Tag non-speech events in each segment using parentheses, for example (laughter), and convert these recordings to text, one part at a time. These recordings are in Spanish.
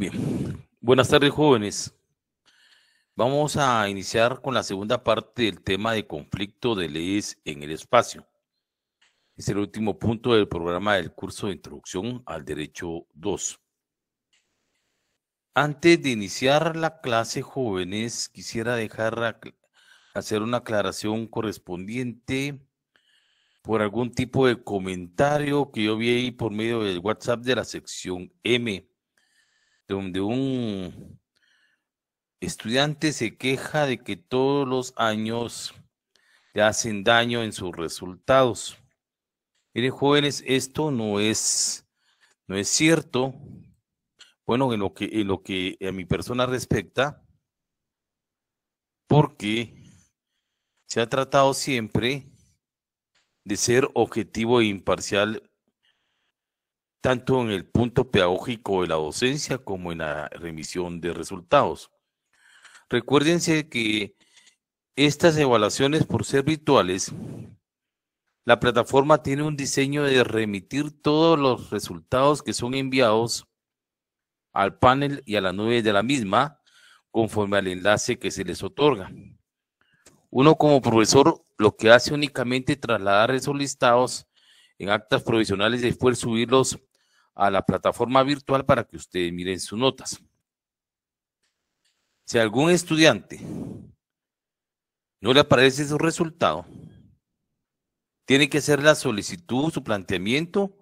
Bien, buenas tardes jóvenes. Vamos a iniciar con la segunda parte del tema de conflicto de leyes en el espacio. Es el último punto del programa del curso de introducción al derecho 2. Antes de iniciar la clase, jóvenes, quisiera dejar hacer una aclaración correspondiente por algún tipo de comentario que yo vi ahí por medio del WhatsApp de la sección M donde un, estudiante se queja de que todos los años le hacen daño en sus resultados. Miren, jóvenes, esto no es, no es cierto. Bueno, en lo, que, en lo que a mi persona respecta, porque se ha tratado siempre de ser objetivo e imparcial tanto en el punto pedagógico de la docencia como en la remisión de resultados. Recuérdense que estas evaluaciones, por ser virtuales, la plataforma tiene un diseño de remitir todos los resultados que son enviados al panel y a la nube de la misma conforme al enlace que se les otorga. Uno como profesor lo que hace únicamente trasladar esos listados en actas provisionales y después subirlos a la plataforma virtual para que ustedes miren sus notas. Si algún estudiante no le aparece su resultado, tiene que hacer la solicitud, su planteamiento,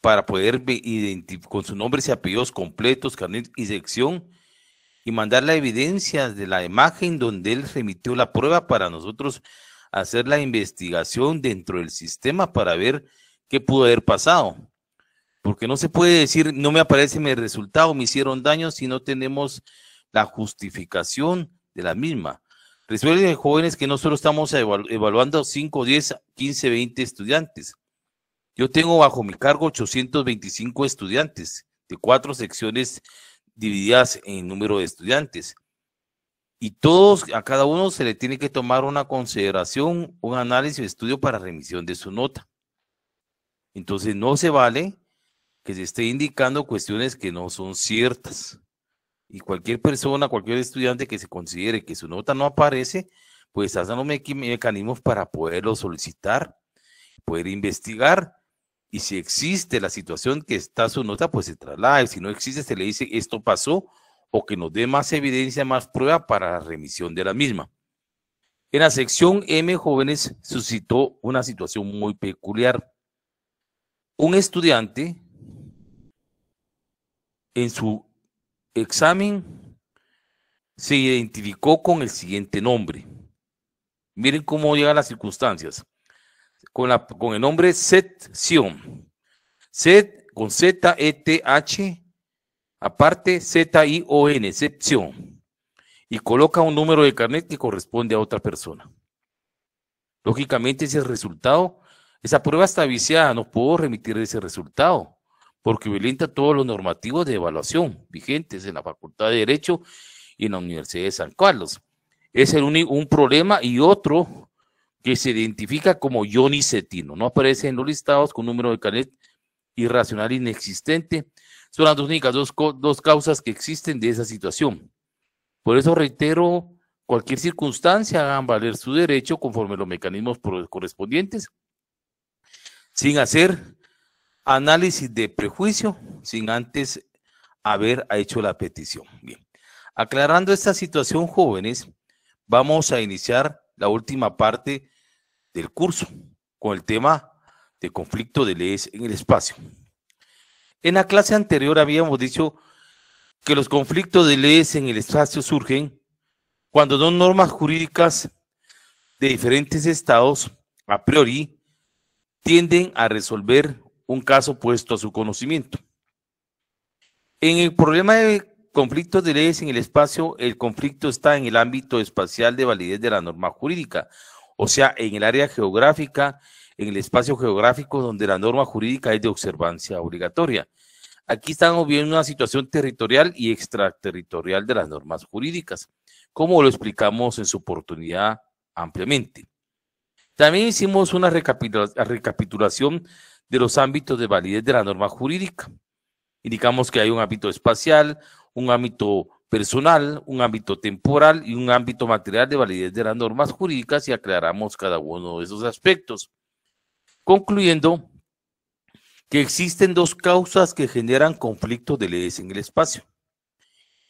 para poder identificar con su nombre y apellidos completos, carnet y sección, y mandar la evidencia de la imagen donde él remitió la prueba para nosotros hacer la investigación dentro del sistema para ver qué pudo haber pasado. Porque no se puede decir, no me aparece mi resultado, me hicieron daño si no tenemos la justificación de la misma. Resuelven jóvenes que nosotros estamos evaluando 5, 10, 15, 20 estudiantes. Yo tengo bajo mi cargo 825 estudiantes de cuatro secciones divididas en número de estudiantes. Y todos, a cada uno se le tiene que tomar una consideración, un análisis, estudio para remisión de su nota. Entonces no se vale que se esté indicando cuestiones que no son ciertas. Y cualquier persona, cualquier estudiante que se considere que su nota no aparece, pues hacen los mecanismos para poderlo solicitar, poder investigar. Y si existe la situación que está su nota, pues se traslada. Si no existe, se le dice esto pasó o que nos dé más evidencia, más prueba para la remisión de la misma. En la sección M, jóvenes, suscitó una situación muy peculiar. Un estudiante en su examen se identificó con el siguiente nombre. Miren cómo llegan las circunstancias. Con, la, con el nombre Set Sion. Set con Z-E-T-H, aparte Z-I-O-N, excepción Y coloca un número de carnet que corresponde a otra persona. Lógicamente, ese resultado, esa prueba está viciada, no puedo remitir ese resultado porque violenta todos los normativos de evaluación vigentes en la Facultad de Derecho y en la Universidad de San Carlos. Es el un, problema y otro que se identifica como Johnny No aparece en los listados con número de canet irracional inexistente. Son las únicas dos, dos causas que existen de esa situación. Por eso reitero, cualquier circunstancia hagan valer su derecho conforme los mecanismos correspondientes, sin hacer análisis de prejuicio sin antes haber hecho la petición. Bien, aclarando esta situación, jóvenes, vamos a iniciar la última parte del curso con el tema de conflicto de leyes en el espacio. En la clase anterior habíamos dicho que los conflictos de leyes en el espacio surgen cuando dos normas jurídicas de diferentes estados a priori tienden a resolver un caso puesto a su conocimiento. En el problema de conflictos de leyes en el espacio, el conflicto está en el ámbito espacial de validez de la norma jurídica, o sea, en el área geográfica, en el espacio geográfico donde la norma jurídica es de observancia obligatoria. Aquí estamos viendo una situación territorial y extraterritorial de las normas jurídicas, como lo explicamos en su oportunidad ampliamente. También hicimos una recapitulación de los ámbitos de validez de la norma jurídica. Indicamos que hay un ámbito espacial, un ámbito personal, un ámbito temporal y un ámbito material de validez de las normas jurídicas y aclaramos cada uno de esos aspectos. Concluyendo que existen dos causas que generan conflictos de leyes en el espacio.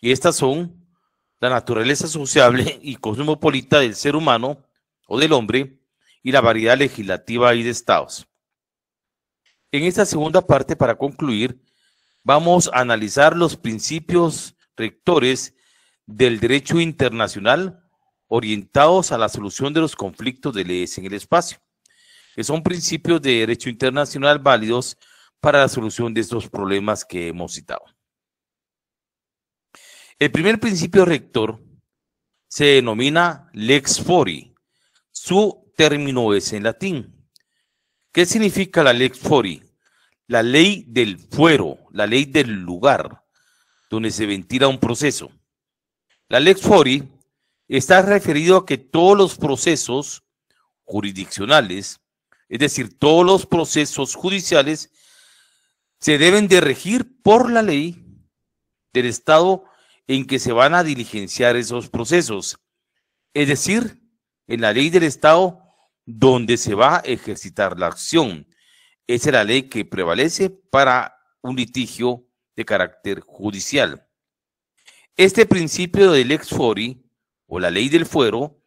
Y estas son la naturaleza sociable y cosmopolita del ser humano o del hombre y la variedad legislativa y de estados. En esta segunda parte, para concluir, vamos a analizar los principios rectores del derecho internacional orientados a la solución de los conflictos de leyes en el espacio, que son principios de derecho internacional válidos para la solución de estos problemas que hemos citado. El primer principio rector se denomina lex fori. Su término es en latín, ¿Qué significa la Lex Fori? La ley del fuero, la ley del lugar donde se ventila un proceso. La Lex Fori está referido a que todos los procesos jurisdiccionales, es decir, todos los procesos judiciales, se deben de regir por la ley del Estado en que se van a diligenciar esos procesos. Es decir, en la ley del Estado donde se va a ejercitar la acción. Esa es la ley que prevalece para un litigio de carácter judicial. Este principio del ex fori o la ley del fuero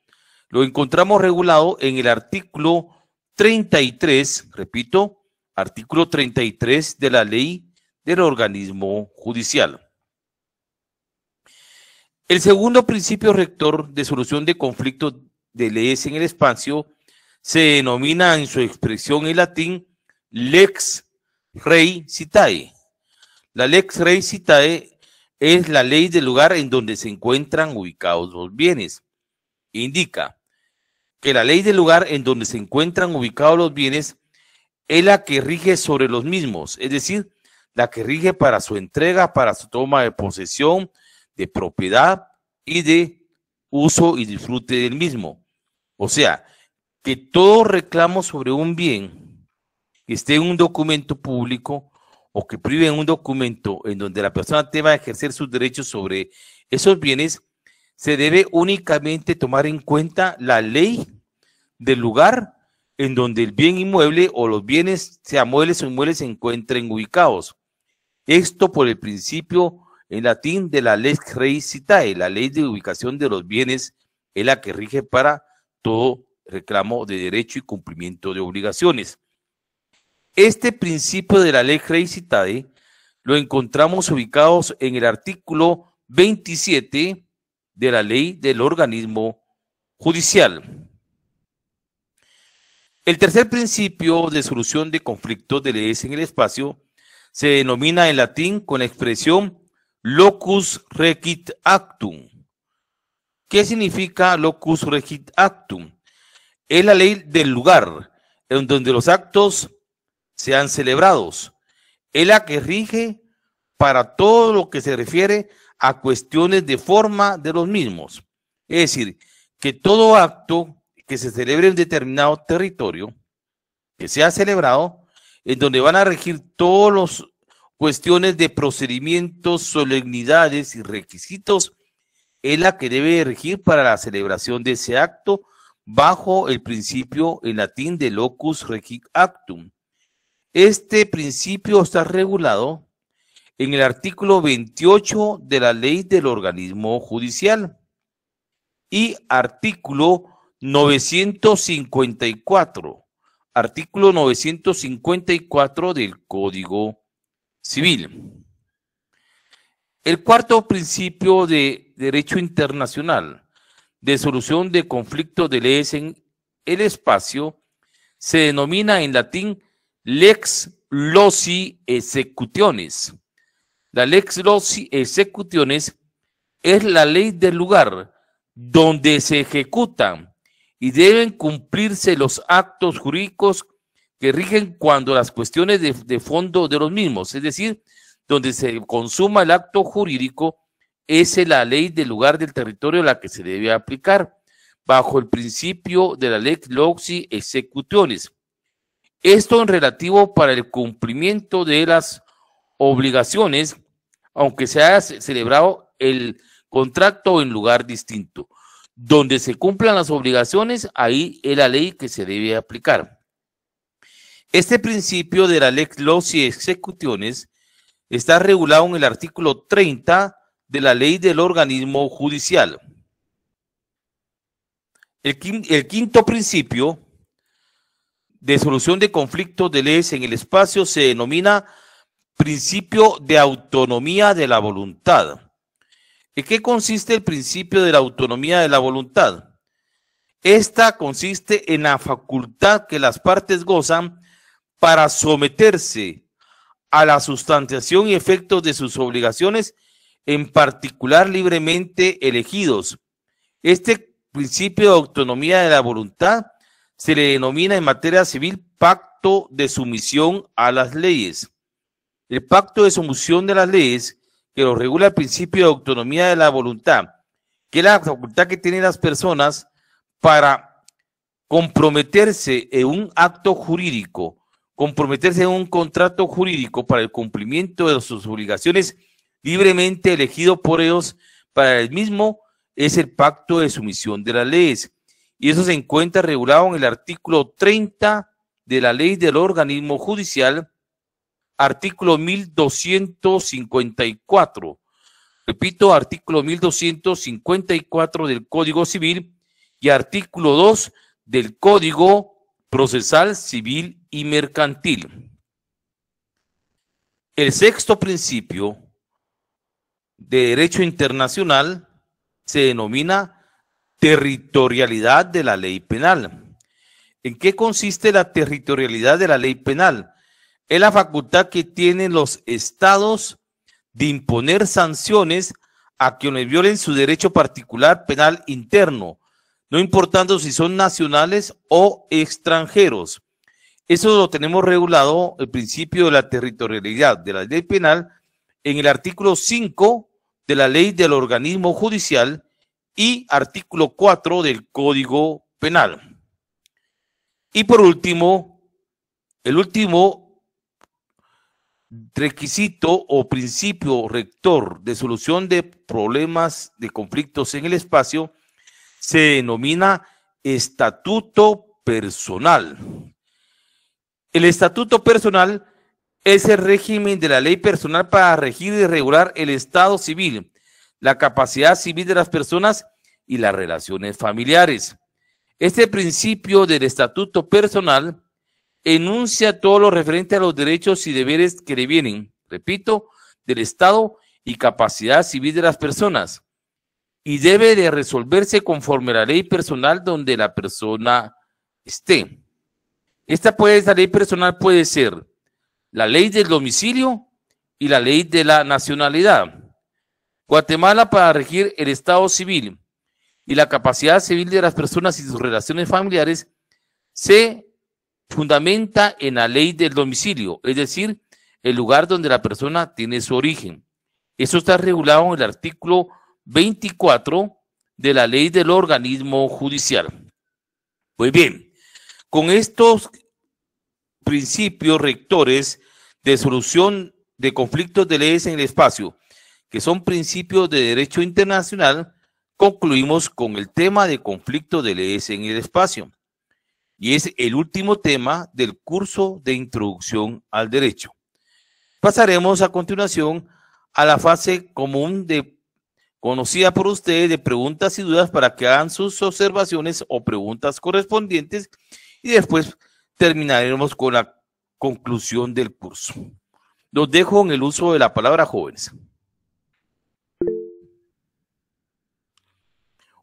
lo encontramos regulado en el artículo 33, repito, artículo 33 de la ley del organismo judicial. El segundo principio rector de solución de conflictos de leyes en el espacio se denomina en su expresión en latín lex rei citae. La lex rei citae es la ley del lugar en donde se encuentran ubicados los bienes. Indica que la ley del lugar en donde se encuentran ubicados los bienes es la que rige sobre los mismos, es decir, la que rige para su entrega, para su toma de posesión, de propiedad y de uso y disfrute del mismo. O sea, que todo reclamo sobre un bien esté en un documento público o que prive en un documento en donde la persona a ejercer sus derechos sobre esos bienes, se debe únicamente tomar en cuenta la ley del lugar en donde el bien inmueble o los bienes, sea muebles o inmuebles, se encuentren ubicados. Esto por el principio en latín de la lex reicitae, la ley de ubicación de los bienes es la que rige para todo reclamo de derecho y cumplimiento de obligaciones. Este principio de la ley Citae lo encontramos ubicados en el artículo 27 de la ley del organismo judicial. El tercer principio de solución de conflictos de leyes en el espacio se denomina en latín con la expresión locus regit actum. ¿Qué significa locus regit actum? es la ley del lugar en donde los actos sean celebrados. Es la que rige para todo lo que se refiere a cuestiones de forma de los mismos. Es decir, que todo acto que se celebre en determinado territorio, que sea celebrado, en donde van a regir todos los cuestiones de procedimientos, solemnidades y requisitos, es la que debe regir para la celebración de ese acto bajo el principio en latín de locus regit actum. Este principio está regulado en el artículo 28 de la ley del organismo judicial y artículo 954, artículo 954 del Código Civil. El cuarto principio de derecho internacional de solución de conflictos de leyes en el espacio se denomina en latín lex loci executiones. La lex loci executiones es la ley del lugar donde se ejecutan y deben cumplirse los actos jurídicos que rigen cuando las cuestiones de fondo de los mismos, es decir, donde se consuma el acto jurídico es la ley del lugar del territorio la que se debe aplicar, bajo el principio de la ley y Executiones. Esto en relativo para el cumplimiento de las obligaciones, aunque se haya celebrado el contrato en lugar distinto. Donde se cumplan las obligaciones, ahí es la ley que se debe aplicar. Este principio de la ley y Executiones está regulado en el artículo 30 de la ley del organismo judicial. El, quinto principio de solución de conflictos de leyes en el espacio se denomina principio de autonomía de la voluntad. ¿En qué consiste el principio de la autonomía de la voluntad? Esta consiste en la facultad que las partes gozan para someterse a la sustanciación y efectos de sus obligaciones en particular libremente elegidos. Este principio de autonomía de la voluntad se le denomina en materia civil pacto de sumisión a las leyes. El pacto de sumisión de las leyes, que lo regula el principio de autonomía de la voluntad, que es la facultad que tienen las personas para comprometerse en un acto jurídico, comprometerse en un contrato jurídico para el cumplimiento de sus obligaciones libremente elegido por ellos para el mismo es el pacto de sumisión de las leyes. Y eso se encuentra regulado en el artículo 30 de la ley del organismo judicial, artículo 1254. Repito, artículo 1254 del Código Civil y artículo 2 del Código Procesal Civil y Mercantil. El sexto principio de Derecho Internacional se denomina territorialidad de la ley penal. ¿En qué consiste la territorialidad de la ley penal? Es la facultad que tienen los estados de imponer sanciones a quienes violen su derecho particular penal interno, no importando si son nacionales o extranjeros. Eso lo tenemos regulado, el principio de la territorialidad de la ley penal, en el artículo 5 de la ley del organismo judicial y artículo 4 del Código Penal. Y por último, el último requisito o principio rector de solución de problemas de conflictos en el espacio se denomina estatuto personal. El estatuto personal es el régimen de la ley personal para regir y regular el Estado civil, la capacidad civil de las personas y las relaciones familiares. Este principio del estatuto personal enuncia todo lo referente a los derechos y deberes que le vienen, repito, del Estado y capacidad civil de las personas, y debe de resolverse conforme a la ley personal donde la persona esté. Esta, puede, esta ley personal puede ser la ley del domicilio y la ley de la nacionalidad. Guatemala para regir el Estado civil y la capacidad civil de las personas y sus relaciones familiares se fundamenta en la ley del domicilio, es decir, el lugar donde la persona tiene su origen. Eso está regulado en el artículo 24 de la ley del organismo judicial. Muy bien, con estos principios rectores de solución de conflictos de leyes en el espacio, que son principios de derecho internacional, concluimos con el tema de conflictos de leyes en el espacio. Y es el último tema del curso de introducción al derecho. Pasaremos a continuación a la fase común de conocida por ustedes de preguntas y dudas para que hagan sus observaciones o preguntas correspondientes y después terminaremos con la conclusión del curso. Los dejo en el uso de la palabra jóvenes.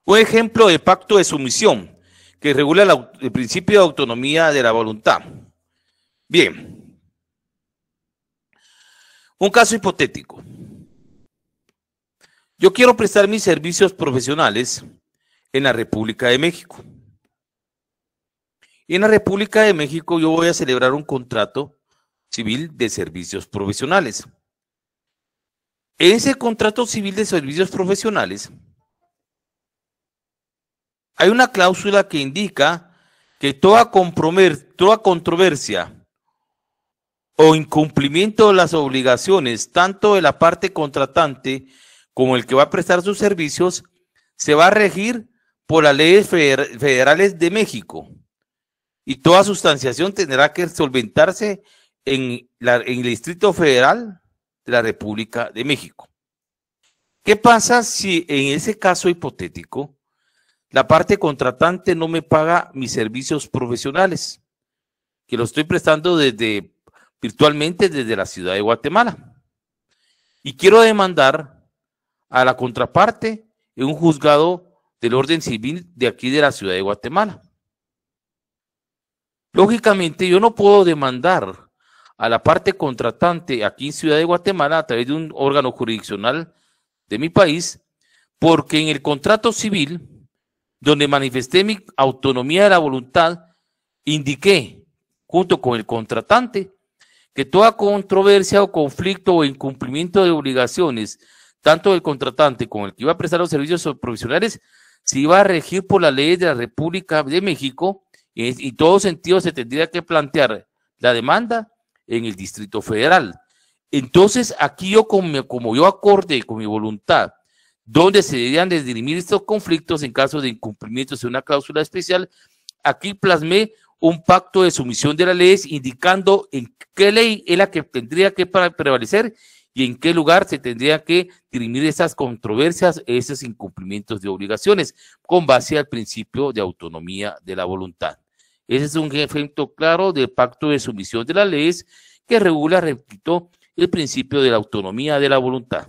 Un ejemplo de pacto de sumisión que regula el principio de autonomía de la voluntad. Bien. Un caso hipotético. Yo quiero prestar mis servicios profesionales en la República de México. Y en la República de México yo voy a celebrar un contrato civil de servicios profesionales. ese contrato civil de servicios profesionales hay una cláusula que indica que toda, toda controversia o incumplimiento de las obligaciones, tanto de la parte contratante como el que va a prestar sus servicios, se va a regir por las leyes federales de México y toda sustanciación tendrá que solventarse en, en el Distrito Federal de la República de México. ¿Qué pasa si en ese caso hipotético la parte contratante no me paga mis servicios profesionales, que lo estoy prestando desde virtualmente desde la ciudad de Guatemala? Y quiero demandar a la contraparte en un juzgado del orden civil de aquí de la ciudad de Guatemala. Lógicamente, yo no puedo demandar a la parte contratante aquí en Ciudad de Guatemala a través de un órgano jurisdiccional de mi país, porque en el contrato civil, donde manifesté mi autonomía de la voluntad, indiqué, junto con el contratante, que toda controversia o conflicto o incumplimiento de obligaciones, tanto del contratante como el que iba a prestar los servicios profesionales, se iba a regir por la ley de la República de México y, todo sentido se tendría que plantear la demanda en el Distrito Federal. Entonces, aquí yo, como, como yo acorde con mi voluntad, donde se deberían dirimir estos conflictos en caso de incumplimientos de una cláusula especial, aquí plasmé un pacto de sumisión de las leyes indicando en qué ley es la que tendría que prevalecer y en qué lugar se tendría que dirimir esas controversias, esos incumplimientos de obligaciones, con base al principio de autonomía de la voluntad. Ese es un efecto claro del pacto de sumisión de las leyes que regula, repito, el principio de la autonomía de la voluntad.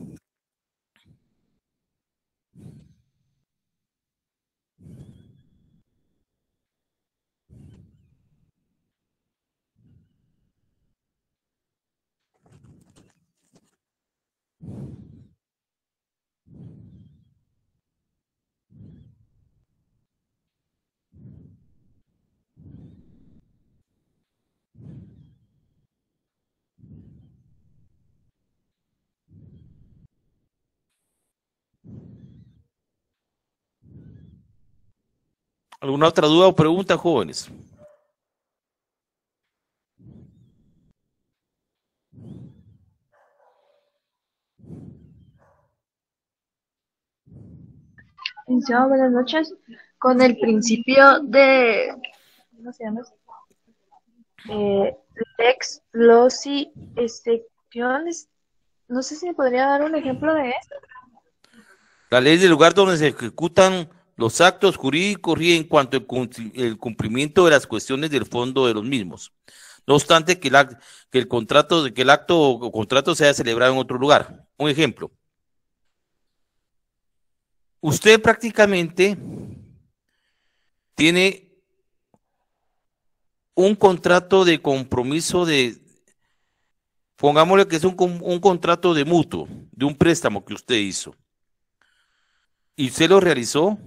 ¿Alguna otra duda o pregunta, jóvenes? buenas noches. Con el principio de. ¿Cómo se llama? Eh, Lex si Excepciones. Este, no sé si me podría dar un ejemplo de esto. La ley del lugar donde se ejecutan los actos jurídicos ríen cuanto al cumplimiento de las cuestiones del fondo de los mismos. No obstante que el, acto, que contrato, que el acto o contrato sea celebrado en otro lugar. Un ejemplo. Usted prácticamente tiene un contrato de compromiso de, pongámosle que es un, contrato de mutuo, de un préstamo que usted hizo. Y se lo realizó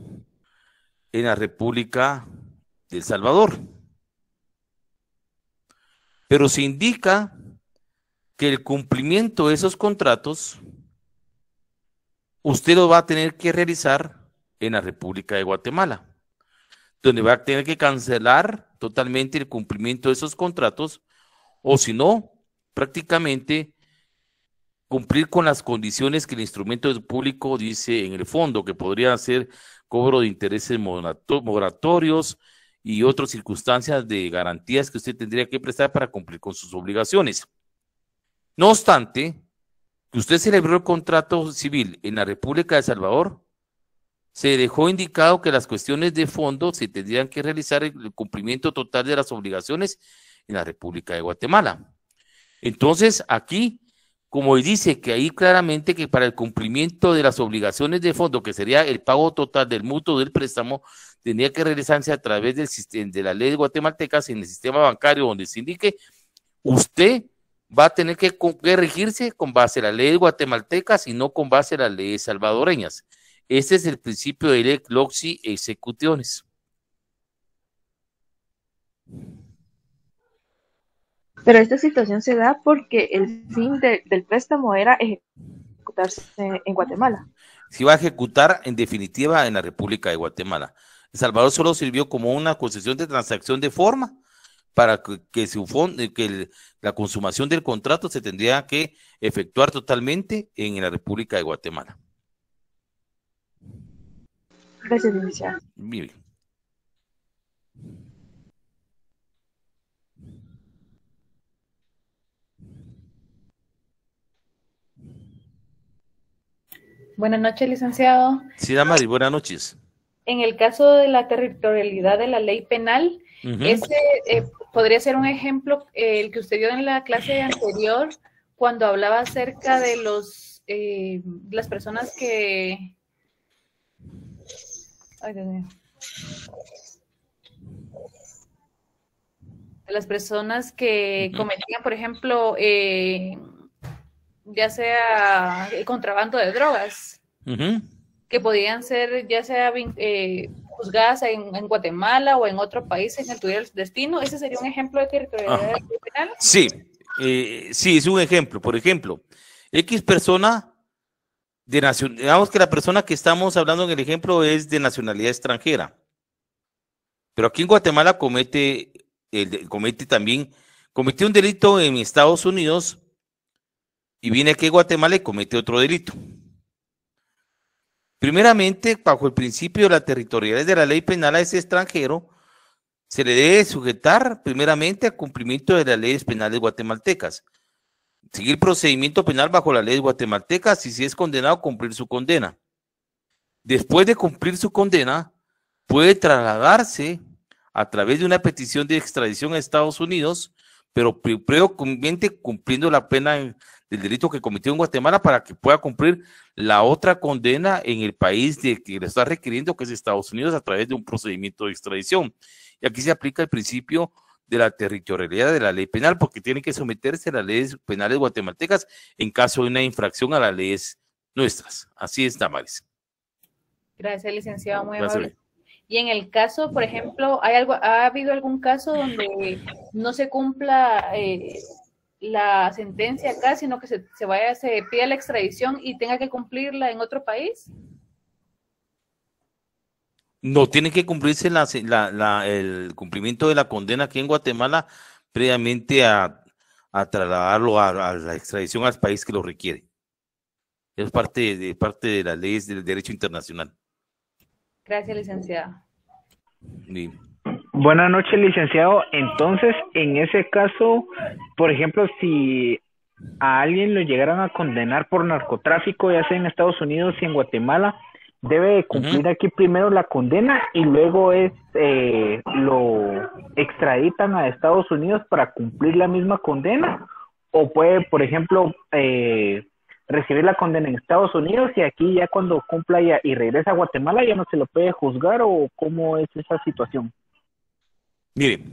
en la República de El Salvador. Pero se indica que el cumplimiento de esos contratos usted lo va a tener que realizar en la República de Guatemala, donde va a tener que cancelar totalmente el cumplimiento de esos contratos o si no, prácticamente cumplir con las condiciones que el instrumento público dice en el fondo, que podría ser cobro de intereses moratorios y otras circunstancias de garantías que usted tendría que prestar para cumplir con sus obligaciones. No obstante, que usted celebró el contrato civil en la República de Salvador, se dejó indicado que las cuestiones de fondo se tendrían que realizar el cumplimiento total de las obligaciones en la República de Guatemala. Entonces, aquí como dice que ahí claramente que para el cumplimiento de las obligaciones de fondo, que sería el pago total del mutuo del préstamo, tenía que regresarse a través del de la ley de guatemaltecas en el sistema bancario donde se indique, usted va a tener que, regirse con base a la ley guatemalteca, y no con base a las leyes salvadoreñas. Este es el principio de ley e EXECUTIONES. Pero esta situación se da porque el fin del préstamo era ejecutarse en Guatemala. Se iba a ejecutar en definitiva en la República de Guatemala. El Salvador solo sirvió como una concesión de transacción de forma para que, que, eh, que la consumación del contrato se tendría que efectuar totalmente en la República de Guatemala. Gracias, Bien. Buenas noches, licenciado. Sí, Damari, buenas noches. En el caso de la territorialidad de la ley penal, ese eh, podría ser un ejemplo, eh, el que usted dio en la clase anterior, cuando hablaba acerca de los eh, las personas que... Ay, Dios las personas que cometían, por ejemplo, ya sea el contrabando de drogas, que podían ser ya sea eh, juzgadas en, en, Guatemala o en otro país en el tuviera el destino. ¿Ese sería un ejemplo de territorialidad Sí, eh, sí, es un ejemplo. Por ejemplo, X persona de nacionalidad, digamos que la persona que estamos hablando en el ejemplo es de nacionalidad extranjera, pero aquí en Guatemala comete, el, comete también, cometió un delito en Estados Unidos y viene aquí a Guatemala y comete otro delito. Primeramente, bajo el principio de la territorialidad de la ley penal a ese extranjero, se le debe sujetar primeramente al cumplimiento de las leyes penales guatemaltecas, seguir procedimiento penal bajo la ley guatemaltecas y si es condenado cumplir su condena. Después de cumplir su condena, puede trasladarse a través de una petición de extradición a Estados Unidos, pero previamente cumpliendo la pena del delito que cometió en Guatemala para que pueda cumplir la otra condena en el país de que le está requiriendo, que es Estados Unidos, a través de un procedimiento de extradición. Y aquí se aplica el principio de la territorialidad de la ley penal, porque tiene que someterse a las leyes penales guatemaltecas en caso de una infracción a las leyes nuestras. Así está Damaris. Gracias, licenciado. Muy amable. Y en el caso, por ejemplo, ¿hay algo, ¿ha habido algún caso donde no se cumpla eh, la sentencia acá, sino que se, se vaya, se pida la extradición y tenga que cumplirla en otro país? No, tiene que cumplirse el cumplimiento de la condena aquí en Guatemala previamente a, trasladarlo a, la extradición al país que lo requiere. Es parte de, parte de las leyes del derecho internacional. Gracias, licenciada. Bien. Buenas noches, licenciado. Entonces, en ese caso, por ejemplo, si a alguien lo llegaran a condenar por narcotráfico, ya sea en Estados Unidos y en Guatemala, debe cumplir aquí primero la condena y luego es eh, lo extraditan a Estados Unidos para cumplir la misma condena o puede por ejemplo eh, recibir la condena en Estados Unidos y aquí ya cuando cumpla ya, y regresa a Guatemala ya no se lo puede juzgar o cómo es esa situación Mire,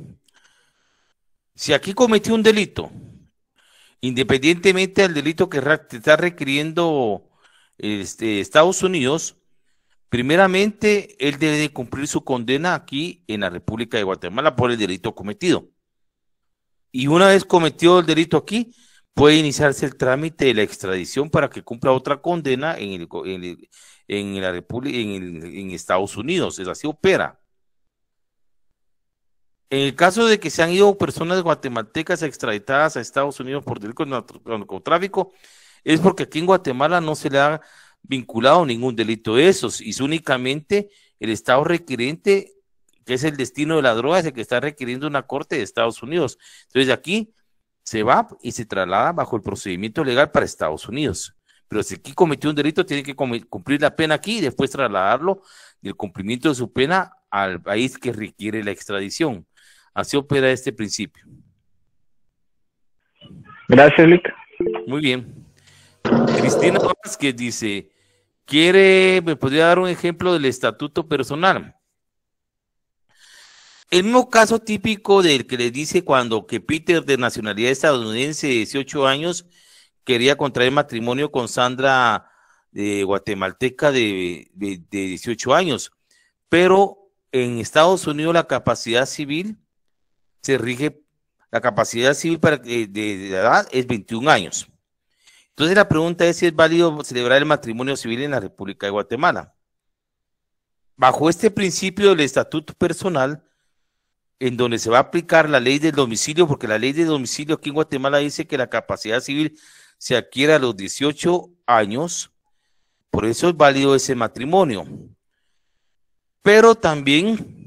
si aquí cometió un delito, independientemente del delito que está requiriendo este, Estados Unidos, primeramente él debe de cumplir su condena aquí en la República de Guatemala por el delito cometido. Y una vez cometido el delito aquí, puede iniciarse el trámite de la extradición para que cumpla otra condena en, en Estados Unidos. Es así opera. En el caso de que se han ido personas guatemaltecas extraditadas a Estados Unidos por delito de narcotráfico, es porque aquí en Guatemala no se le ha vinculado ningún delito de esos, y es únicamente el Estado requiriente, que es el destino de la droga, es el que está requiriendo una corte de Estados Unidos. Entonces aquí se va y se traslada bajo el procedimiento legal para Estados Unidos. Pero si aquí cometió un delito, tiene que cumplir la pena aquí y después trasladarlo del cumplimiento de su pena al país que requiere la extradición. Así opera este principio. Gracias, Lick. Muy bien. Cristina Vázquez dice, ¿quiere, me podría dar un ejemplo del estatuto personal? el mismo caso típico del que le dice cuando que Peter, de nacionalidad estadounidense de 18 años, quería contraer matrimonio con Sandra de eh, guatemalteca de 18 años, pero en Estados Unidos la capacidad civil se rige la capacidad civil para, de, edad es 21 años. Entonces la pregunta es si es válido celebrar el matrimonio civil en la República de Guatemala. Bajo este principio del estatuto personal, en donde se va a aplicar la ley del domicilio, porque la ley de domicilio aquí en Guatemala dice que la capacidad civil se adquiere a los 18 años, por eso es válido ese matrimonio. Pero también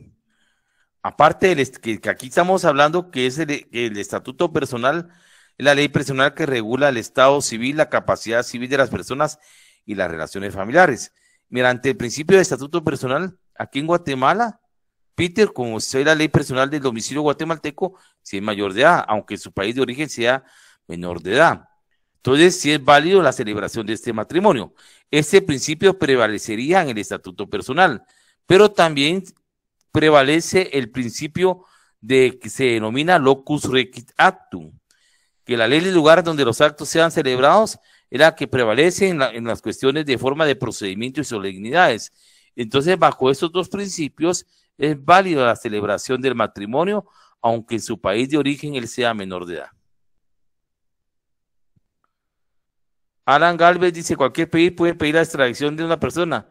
aparte de que, aquí estamos hablando que es el, estatuto personal, la ley personal que regula el estado civil, la capacidad civil de las personas y las relaciones familiares. Mediante el principio de estatuto personal, aquí en Guatemala, Peter, como sea la ley personal del domicilio guatemalteco, si es mayor de edad, aunque su país de origen sea menor de edad. Entonces, si es válido la celebración de este matrimonio. Este principio prevalecería en el estatuto personal, pero también prevalece el principio de que se denomina locus Requit actum, que la ley del lugar donde los actos sean celebrados es la que prevalece en, las cuestiones de forma de procedimiento y solemnidades. Entonces, bajo estos dos principios, es válida la celebración del matrimonio, aunque en su país de origen él sea menor de edad. Alan Galvez dice, cualquier país puede pedir la extradición de una persona,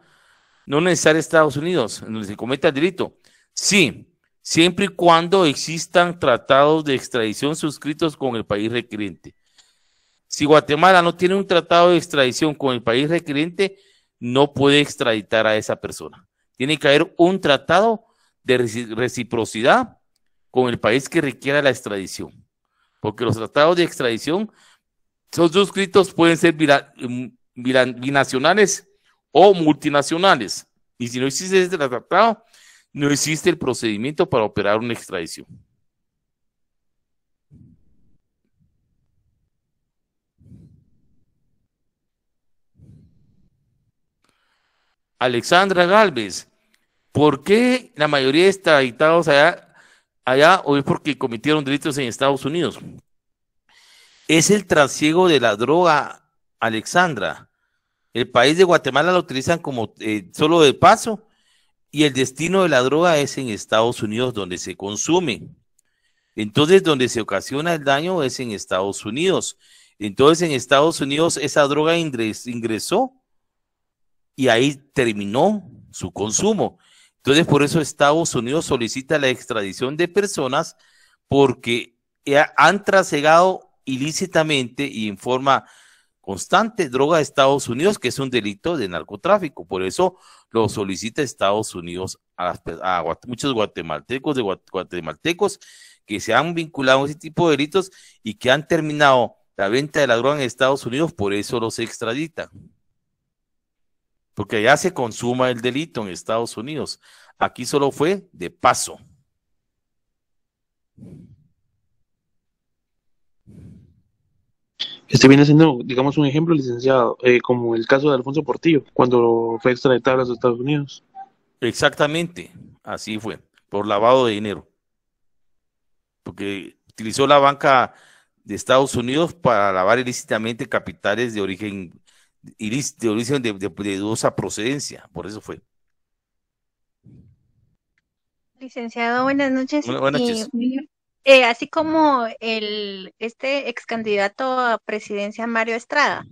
no necesaria Estados Unidos, donde se cometa el delito. Sí, siempre y cuando existan tratados de extradición suscritos con el país requiriente. Si Guatemala no tiene un tratado de extradición con el país requiriente, no puede extraditar a esa persona. Tiene que haber un tratado de reciprocidad con el país que requiera la extradición. Porque los tratados de extradición son suscritos, pueden ser mm, binacionales o multinacionales. Y si no existe ese tratado, no existe el procedimiento para operar una extradición. Alexandra Galvez, ¿por qué la mayoría de extraditados allá, allá o es porque cometieron delitos en Estados Unidos? Es el trasiego de la droga, Alexandra. El país de Guatemala lo utilizan como eh, solo de paso y el destino de la droga es en Estados Unidos donde se consume. Entonces, donde se ocasiona el daño es en Estados Unidos. Entonces, en Estados Unidos esa droga ingresó y ahí terminó su consumo. Entonces, por eso Estados Unidos solicita la extradición de personas porque eh, han trasegado ilícitamente y en forma constante droga a Estados Unidos, que es un delito de narcotráfico. Por eso lo solicita Estados Unidos a, muchos guatemaltecos de guatemaltecos que se han vinculado a ese tipo de delitos y que han terminado la venta de la droga en Estados Unidos, por eso los extradita. Porque allá se consuma el delito en Estados Unidos. Aquí solo fue de paso. Este viene siendo, digamos, un ejemplo, licenciado, eh, como el caso de Alfonso Portillo, cuando fue extraditado a los Estados Unidos. Exactamente, así fue, por lavado de dinero. Porque utilizó la banca de Estados Unidos para lavar ilícitamente capitales de origen, de, origen de, dudosa procedencia, por eso fue. Licenciado, buenas noches. Buenas, noches. Eh, eh, así como el este ex candidato a presidencia Mario Estrada,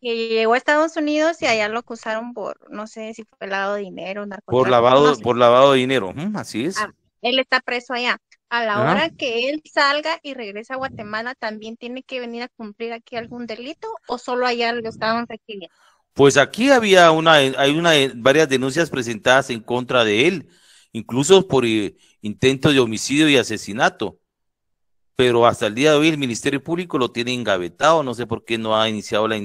que llegó a Estados Unidos y allá lo acusaron por, no sé si fue lavado de dinero, narcotráfico. Por lavado, por lavado de dinero, así es. Ah, él está preso allá. A la hora que él salga y regrese a Guatemala, ¿también tiene que venir a cumplir aquí algún delito o solo allá lo estaban requiriendo? Pues aquí había una, hay una, eh, varias denuncias presentadas en contra de él, incluso por eh, Intento de homicidio y asesinato. Pero hasta el día de hoy el Ministerio Público lo tiene engavetado, no sé por qué no ha iniciado la,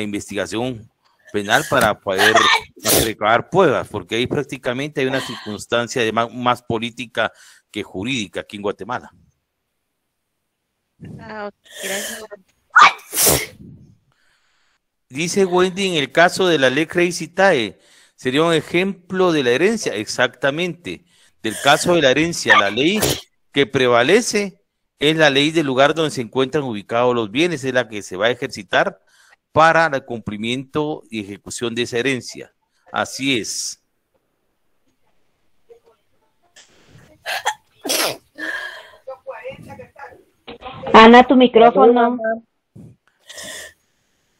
investigación penal para poder recabar pruebas, porque ahí prácticamente hay una circunstancia más, política que jurídica aquí en Guatemala. Ah, Dice Wendy, en el caso de la ley Crazy Tae, sería un ejemplo de la herencia, exactamente del caso de la herencia, la ley que prevalece es la ley del lugar donde se encuentran ubicados los bienes, es la que se va a ejercitar para el cumplimiento y ejecución de esa herencia. Así es. Ana, tu micrófono.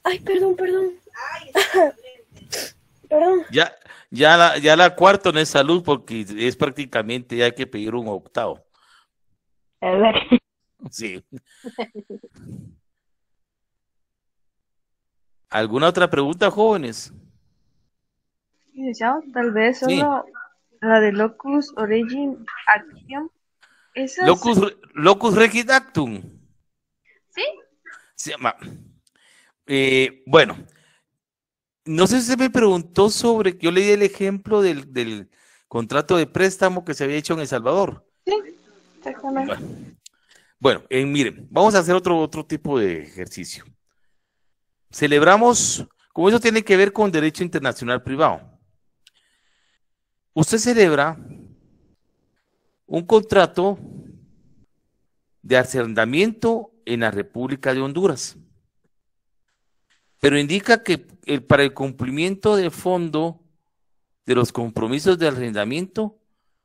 Ay, perdón, perdón. Perdón. Ya, ya la, ya la cuarta no es salud porque es prácticamente ya hay que pedir un octavo. A ver. Sí. ¿Alguna otra pregunta, jóvenes? tal vez solo la de locus origin action. locus, regidactum? locus Sí. se llama eh, bueno, no sé si usted me preguntó sobre, yo le di el ejemplo del, contrato de préstamo que se había hecho en El Salvador. Sí, exactamente. Bueno, eh, miren, vamos a hacer otro, otro tipo de ejercicio. Celebramos, como eso tiene que ver con derecho internacional privado. Usted celebra un contrato de arrendamiento en la República de Honduras pero indica que eh, para el cumplimiento de fondo de los compromisos de arrendamiento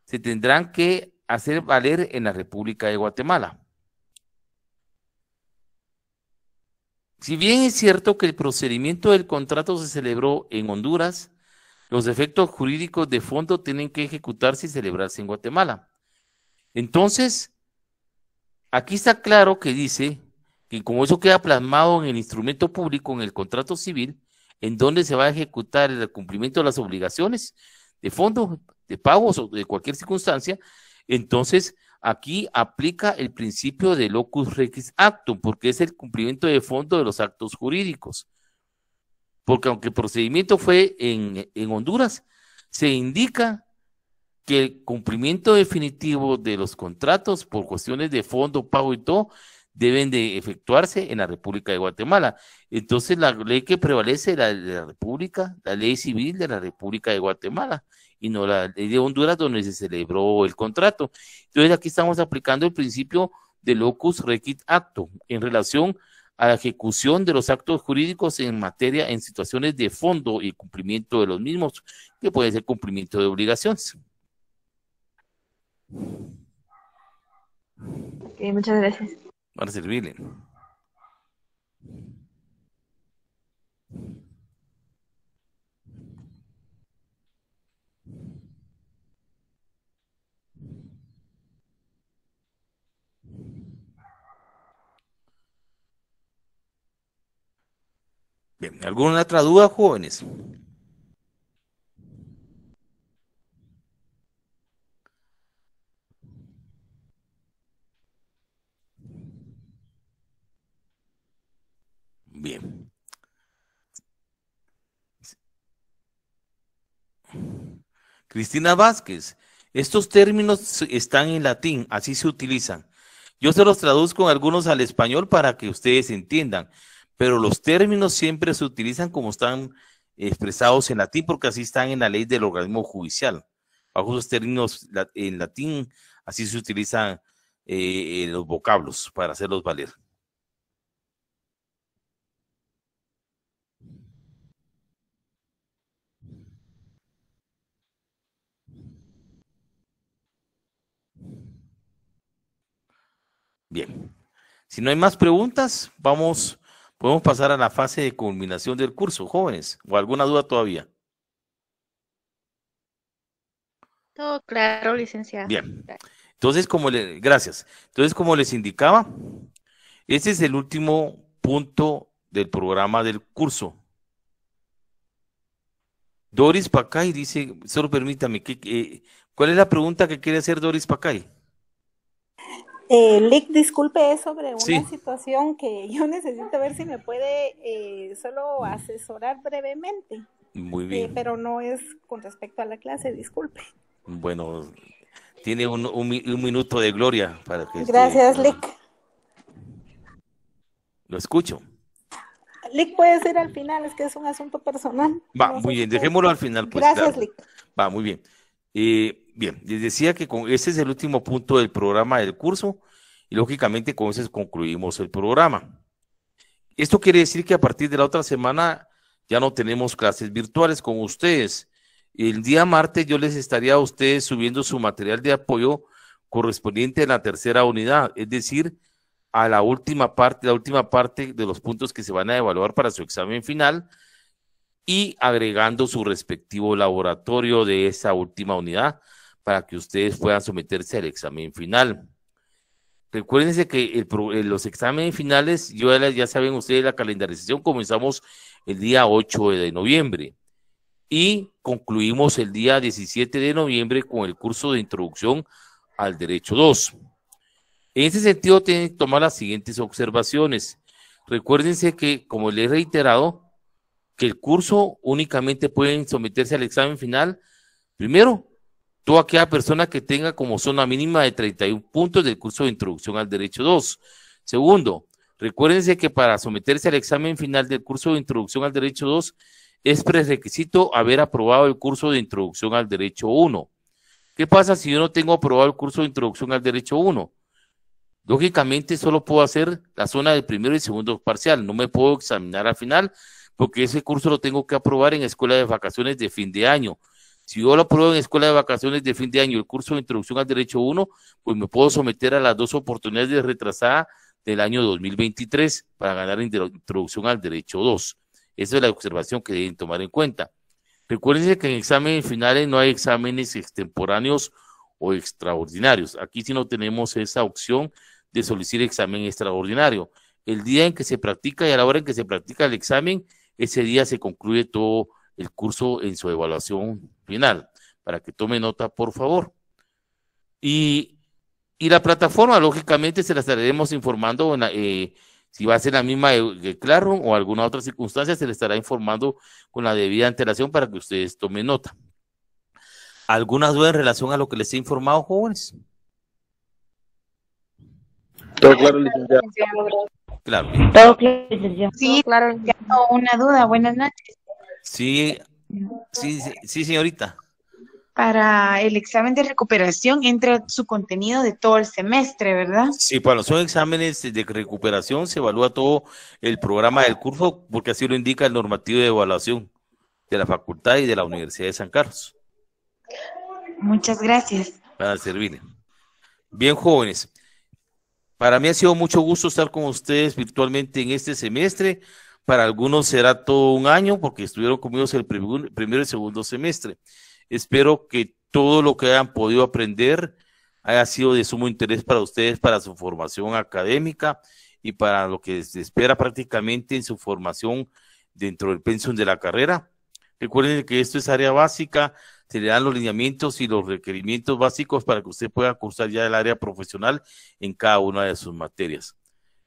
se tendrán que hacer valer en la República de Guatemala. Si bien es cierto que el procedimiento del contrato se celebró en Honduras, los efectos jurídicos de fondo tienen que ejecutarse y celebrarse en Guatemala. Entonces, aquí está claro que dice que como eso queda plasmado en el instrumento público, en el contrato civil, en donde se va a ejecutar el cumplimiento de las obligaciones de fondo, de pagos o de cualquier circunstancia, entonces aquí aplica el principio de locus regis actum, porque es el cumplimiento de fondo de los actos jurídicos. Porque aunque el procedimiento fue en, en Honduras, se indica que el cumplimiento definitivo de los contratos por cuestiones de fondo, pago y todo, deben de efectuarse en la República de Guatemala. Entonces, la ley que prevalece es la de la República, la ley civil de la República de Guatemala, y no la ley de Honduras donde se celebró el contrato. Entonces, aquí estamos aplicando el principio del locus requit acto en relación a la ejecución de los actos jurídicos en materia en situaciones de fondo y cumplimiento de los mismos, que puede ser cumplimiento de obligaciones. muchas gracias. Para servirle. Bien, ¿alguna otra duda, jóvenes? Cristina Vázquez. Estos términos están en latín, así se utilizan. Yo se los traduzco en algunos al español para que ustedes entiendan, pero los términos siempre se utilizan como están expresados en latín, porque así están en la ley del organismo judicial. Bajo esos términos en latín, así se utilizan eh, eh, los vocablos para hacerlos valer. Bien. Si no hay más preguntas, vamos, podemos pasar a la fase de culminación del curso, jóvenes, o alguna duda todavía. Todo claro, licenciado. Bien. Entonces, como le, gracias. Entonces, como les indicaba, este es el último punto del programa del curso. Doris Pacay dice, solo permítame, que cuál es la pregunta que quiere hacer Doris Pacay? Eh, Lick, disculpe, es sobre una situación que yo (laughs) necesito ver si me puede eh, solo asesorar brevemente. Muy eh, bien. pero no es con respecto a la clase, disculpe. Bueno, tiene un, minuto de gloria para que. Gracias, Lick. Lo escucho. Lick puede ser al final, es que es un asunto personal. Va, muy bien, dejémoslo al final. Pues, Gracias, Lick. Va, muy bien. Eh, Bien, les decía que con, este es el último punto del programa del curso y lógicamente con eso concluimos el programa. Esto quiere decir que a partir de la otra semana ya no tenemos clases virtuales con ustedes. El día martes yo les estaría a ustedes subiendo su material de apoyo correspondiente a la tercera unidad, es decir, a la última parte, la última parte de los puntos que se van a evaluar para su examen final y agregando su respectivo laboratorio de esa última unidad para que ustedes puedan someterse al examen final. Recuérdense que eh, los exámenes finales, ya, ya saben ustedes, la calendarización comenzamos el día 8 de noviembre y concluimos el día 17 de noviembre con el curso de introducción al derecho 2. En ese sentido, tienen que tomar las siguientes observaciones. Recuérdense que, como les he reiterado, que el curso únicamente pueden someterse al examen final, primero, toda aquella persona que tenga como zona mínima de 31 puntos del curso de introducción al derecho 2. Segundo, recuérdense que para someterse al examen final del curso de introducción al derecho 2 es prerequisito haber aprobado el curso de introducción al derecho 1. ¿Qué pasa si yo no tengo aprobado el curso de introducción al derecho 1? Lógicamente solo puedo hacer la zona de primero y segundo parcial, no me puedo examinar al final porque ese curso lo tengo que aprobar en escuela de vacaciones de fin de año si yo lo apruebo en escuela de vacaciones de fin de año, el curso de introducción al derecho 1, pues me puedo someter a las dos oportunidades de retrasada del año 2023 para ganar introducción al derecho 2. Esa es la observación que deben tomar en cuenta. Recuérdense que en exámenes finales no hay exámenes extemporáneos o extraordinarios. Aquí sí no tenemos esa opción de solicitar examen extraordinario. El día en que se practica y a la hora en que se practica el examen, ese día se concluye todo el curso en su evaluación final, para que tome nota, por favor. Y, y la plataforma, lógicamente, se la estaremos informando eh, si va a ser la misma Claro o alguna otra circunstancia, se le estará informando con la debida antelación para que ustedes tomen nota. ¿Alguna duda en relación a lo que les he informado, jóvenes? Todo claro, licenciado. Claro. Todo claro, licenciado. Sí, claro, Una duda, buenas noches. Sí, sí, sí, señorita. Para el examen de recuperación entra su contenido de todo el semestre, ¿verdad? Sí, para los exámenes de recuperación se evalúa todo el programa del curso, porque así lo indica el normativo de evaluación de la facultad y de la Universidad de San Carlos. Muchas gracias. Para servirle. Bien, jóvenes. Para mí ha sido mucho gusto estar con ustedes virtualmente en este semestre para algunos será todo un año porque estuvieron conmigo el primer y segundo semestre. Espero que todo lo que hayan podido aprender haya sido de sumo interés para ustedes, para su formación académica y para lo que se espera prácticamente en su formación dentro del pensión de la carrera. Recuerden que esto es área básica, se le dan los lineamientos y los requerimientos básicos para que usted pueda cursar ya el área profesional en cada una de sus materias.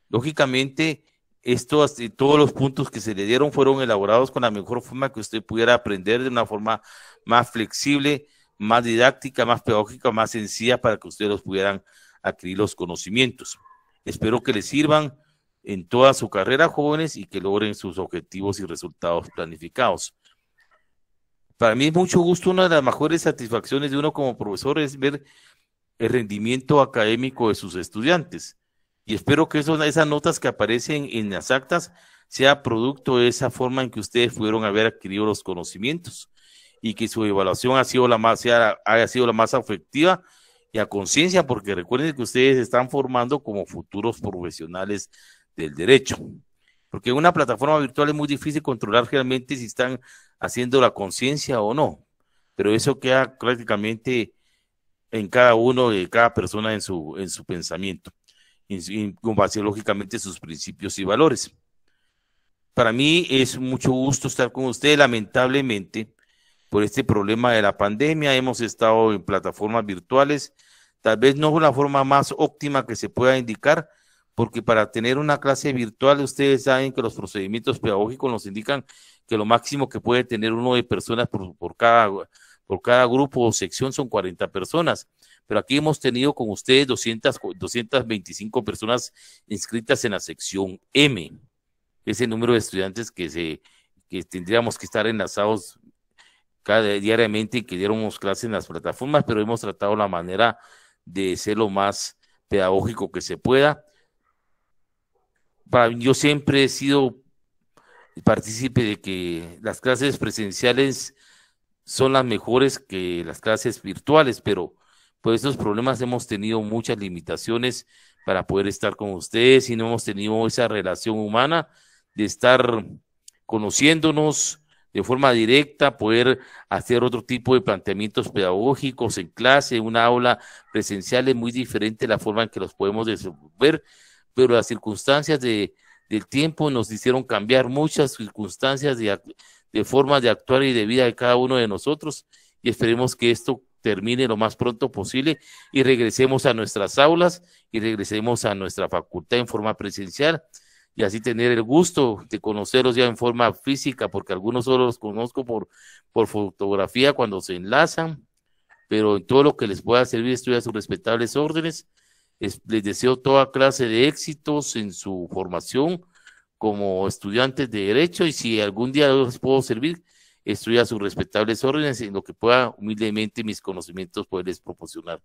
Lógicamente, estos, todos los puntos que se le dieron fueron elaborados con la mejor forma que usted pudiera aprender de una forma más flexible, más didáctica, más pedagógica, más sencilla para que ustedes pudieran adquirir los conocimientos. Espero que les sirvan en toda su carrera, jóvenes, y que logren sus objetivos y resultados planificados. Para mí es mucho gusto, una de las mejores satisfacciones de uno como profesor es ver el rendimiento académico de sus estudiantes. Y espero que esas notas que aparecen en las actas sea producto de esa forma en que ustedes pudieron haber adquirido los conocimientos y que su evaluación ha sido la más, haya sido la más afectiva y a conciencia, porque recuerden que ustedes están formando como futuros profesionales del derecho. Porque en una plataforma virtual es muy difícil controlar realmente si están haciendo la conciencia o no. Pero eso queda prácticamente en cada uno de cada persona en su, en su pensamiento y con base lógicamente sus principios y valores. Para mí es mucho gusto estar con ustedes, Lamentablemente, por este problema de la pandemia, hemos estado en plataformas virtuales. Tal vez no es la forma más óptima que se pueda indicar, porque para tener una clase virtual, ustedes saben que los procedimientos pedagógicos nos indican que lo máximo que puede tener uno de personas por, cada, por cada grupo o sección son 40 personas pero aquí hemos tenido con ustedes 200, 225 personas inscritas en la sección M, ese número de estudiantes que, se, tendríamos que estar enlazados cada, diariamente y que diéramos clases en las plataformas, pero hemos tratado la manera de ser lo más pedagógico que se pueda. yo siempre he sido partícipe de que las clases presenciales son las mejores que las clases virtuales, pero por estos problemas hemos tenido muchas limitaciones para poder estar con ustedes y no hemos tenido esa relación humana de estar conociéndonos de forma directa, poder hacer otro tipo de planteamientos pedagógicos en clase, en una aula presencial es muy diferente la forma en que los podemos ver, pero las circunstancias de, del tiempo nos hicieron cambiar muchas circunstancias de, de formas de actuar y de vida de cada uno de nosotros y esperemos que esto termine lo más pronto posible y regresemos a nuestras aulas y regresemos a nuestra facultad en forma presencial y así tener el gusto de conocerlos ya en forma física, porque algunos solo los conozco por, por fotografía cuando se enlazan, pero en todo lo que les pueda servir estoy a sus respetables órdenes. les deseo toda clase de éxitos en su formación como estudiantes de derecho y si algún día les puedo servir, estoy a sus respetables órdenes en lo que pueda humildemente mis conocimientos poderles proporcionar.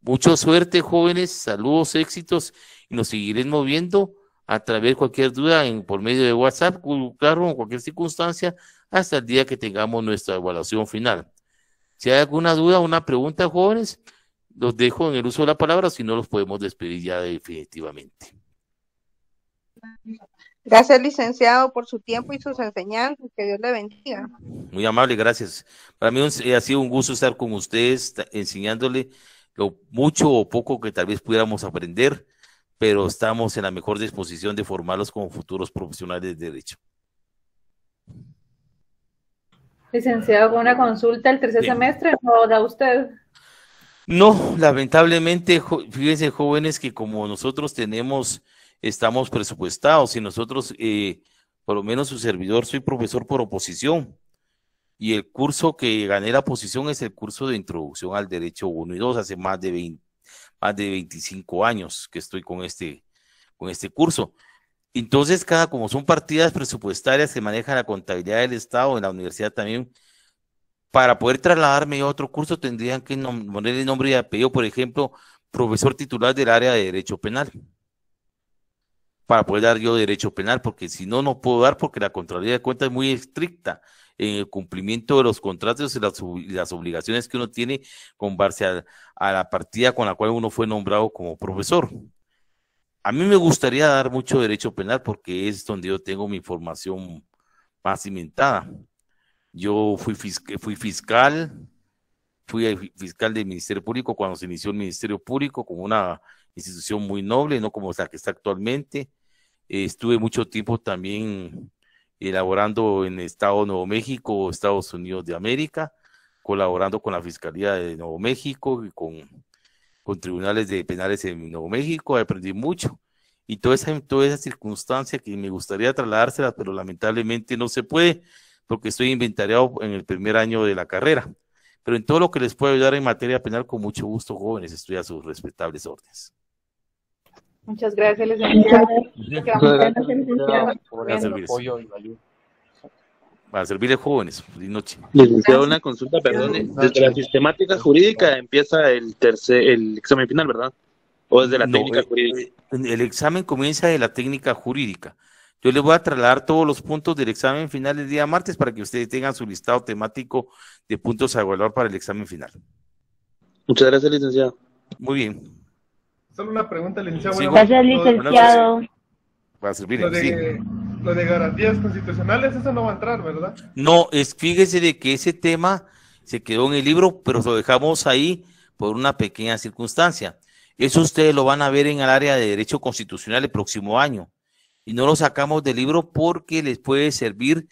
Mucha suerte, jóvenes, saludos, éxitos, y nos seguiremos moviendo a través de cualquier duda por medio de WhatsApp, claro, en cualquier circunstancia, hasta el día que tengamos nuestra evaluación final. Si hay alguna duda una pregunta, jóvenes, los dejo en el uso de la palabra, si no los podemos despedir ya definitivamente. Gracias, licenciado, por su tiempo y sus enseñanzas. Que Dios le bendiga. Muy amable, gracias. Para mí eh, ha sido un gusto estar con ustedes, enseñándole lo mucho o poco que tal vez pudiéramos aprender, pero estamos en la mejor disposición de formarlos como futuros profesionales de derecho. Licenciado, con una consulta, el tercer semestre o da usted. No, lamentablemente, fíjense jóvenes que como nosotros tenemos estamos presupuestados y nosotros, eh, por lo menos su servidor, soy profesor por oposición y el curso que gané la posición es el curso de introducción al derecho 1 y 2, hace más de 20, más de 25 años que estoy con este, con este curso. Entonces, cada, como son partidas presupuestarias que maneja la contabilidad del Estado en la universidad también, para poder trasladarme a otro curso tendrían que poner el nombre y apellido, por ejemplo, profesor titular del área de Derecho Penal para poder dar yo derecho penal, porque si no, no puedo dar porque la Contraloría de Cuentas es muy estricta en el cumplimiento de los contratos y las, obligaciones que uno tiene con base a, la partida con la cual uno fue nombrado como profesor. A mí me gustaría dar mucho derecho penal porque es donde yo tengo mi formación más cimentada. Yo fui, fui fiscal, fui fiscal del Ministerio Público cuando se inició el Ministerio Público como una institución muy noble, no como la que está actualmente estuve mucho tiempo también elaborando en el Estado de Nuevo México, Estados Unidos de América, colaborando con la Fiscalía de Nuevo México y con, tribunales de penales en Nuevo México, aprendí mucho. Y toda esa, toda circunstancia que me gustaría trasladárselas, pero lamentablemente no se puede, porque estoy inventariado en el primer año de la carrera. Pero en todo lo que les pueda ayudar en materia penal, con mucho gusto, jóvenes, estoy a sus respetables órdenes. Muchas gracias, licenciado. ayuda. Para servirle jóvenes, noche. una consulta, perdón. Desde la sistemática jurídica empieza el tercer, el examen final, ¿verdad? ¿O desde la técnica eh, jurídica? El, examen comienza de la técnica jurídica. Yo les voy a trasladar todos los puntos del examen final del día martes para que ustedes tengan su listado temático de puntos a evaluar para el examen final. Muchas gracias, licenciado. Muy bien una pregunta, licenciado. licenciado. Lo de, garantías constitucionales, eso no va a entrar, ¿verdad? No, es, fíjese de que ese tema se quedó en el libro, pero lo dejamos ahí por una pequeña circunstancia. Eso ustedes lo van a ver en el área de Derecho Constitucional el próximo año. Y no lo sacamos del libro porque les puede servir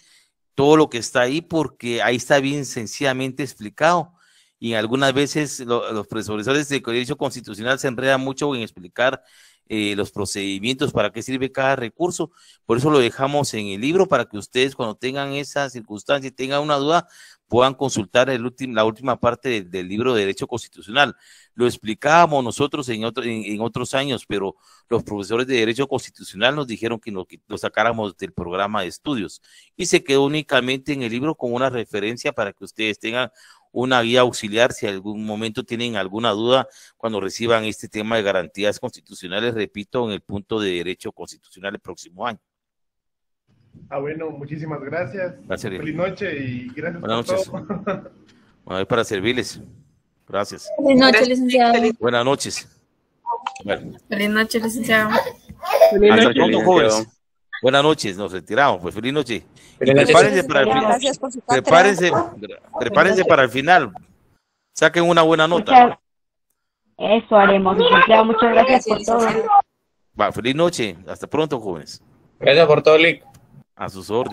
todo lo que está ahí, porque ahí está bien sencillamente explicado y algunas veces los profesores de derecho Constitucional se enredan mucho en explicar eh, los procedimientos, para qué sirve cada recurso. Por eso lo dejamos en el libro para que ustedes cuando tengan esa circunstancia y tengan una duda puedan consultar el la última parte del, libro de Derecho Constitucional. Lo explicábamos nosotros en, otros años, pero los profesores de Derecho Constitucional nos dijeron que, que lo sacáramos del programa de estudios y se quedó únicamente en el libro con una referencia para que ustedes tengan una guía auxiliar si algún momento tienen alguna duda cuando reciban este tema de garantías constitucionales, repito, en el punto de derecho constitucional el próximo año. Ah, bueno, muchísimas gracias. Feliz noche y gracias Buenas noches. (laughs) para servirles. Gracias. buenas licenciado. Buenas noches. Feliz noche, licenciado. Buenas noches, nos retiramos, pues feliz noche. prepárense para el final. Prepárense, para el final. Saquen una buena nota. Eso haremos, Muchas gracias por todo. Va, feliz noche. Hasta pronto, jóvenes. Gracias por todo, Lick. A sus órdenes.